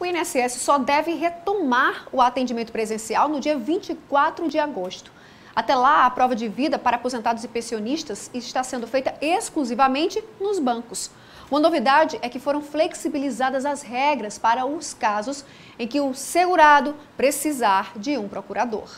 o INSS só deve retomar o atendimento presencial no dia 24 de agosto. Até lá, a prova de vida para aposentados e pensionistas está sendo feita exclusivamente nos bancos. Uma novidade é que foram flexibilizadas as regras para os casos em que o segurado precisar de um procurador.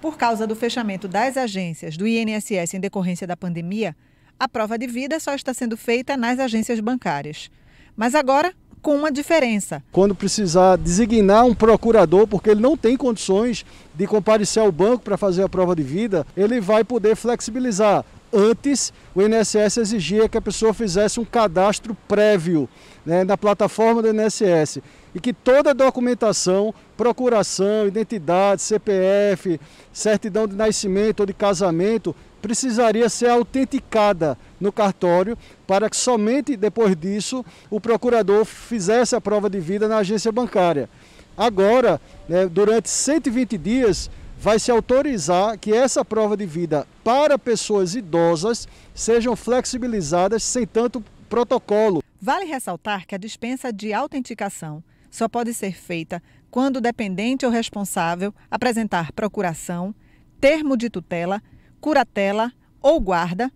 Por causa do fechamento das agências do INSS em decorrência da pandemia, a prova de vida só está sendo feita nas agências bancárias. Mas agora, com uma diferença. Quando precisar designar um procurador, porque ele não tem condições de comparecer ao banco para fazer a prova de vida, ele vai poder flexibilizar. Antes, o INSS exigia que a pessoa fizesse um cadastro prévio né, na plataforma do INSS e que toda a documentação, procuração, identidade, CPF, certidão de nascimento ou de casamento, precisaria ser autenticada no cartório para que somente depois disso o procurador fizesse a prova de vida na agência bancária. Agora, né, durante 120 dias, vai se autorizar que essa prova de vida para pessoas idosas sejam flexibilizadas sem tanto protocolo. Vale ressaltar que a dispensa de autenticação só pode ser feita quando o dependente ou responsável apresentar procuração, termo de tutela, curatela ou guarda,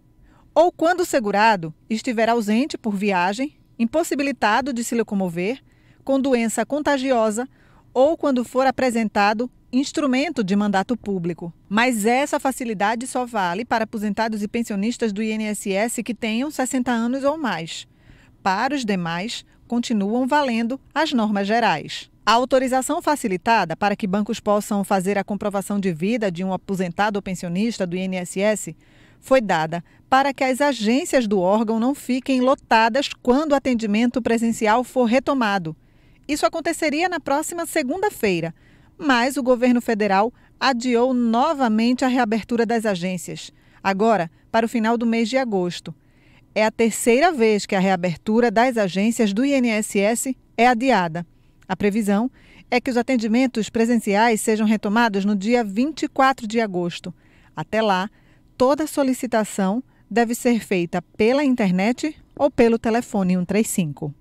ou quando o segurado estiver ausente por viagem, impossibilitado de se locomover, com doença contagiosa ou quando for apresentado instrumento de mandato público. Mas essa facilidade só vale para aposentados e pensionistas do INSS que tenham 60 anos ou mais. Para os demais, continuam valendo as normas gerais. A autorização facilitada para que bancos possam fazer a comprovação de vida de um aposentado ou pensionista do INSS foi dada para que as agências do órgão não fiquem lotadas quando o atendimento presencial for retomado. Isso aconteceria na próxima segunda-feira, mas o governo federal adiou novamente a reabertura das agências, agora para o final do mês de agosto. É a terceira vez que a reabertura das agências do INSS é adiada. A previsão é que os atendimentos presenciais sejam retomados no dia 24 de agosto. Até lá, toda solicitação deve ser feita pela internet ou pelo telefone 135.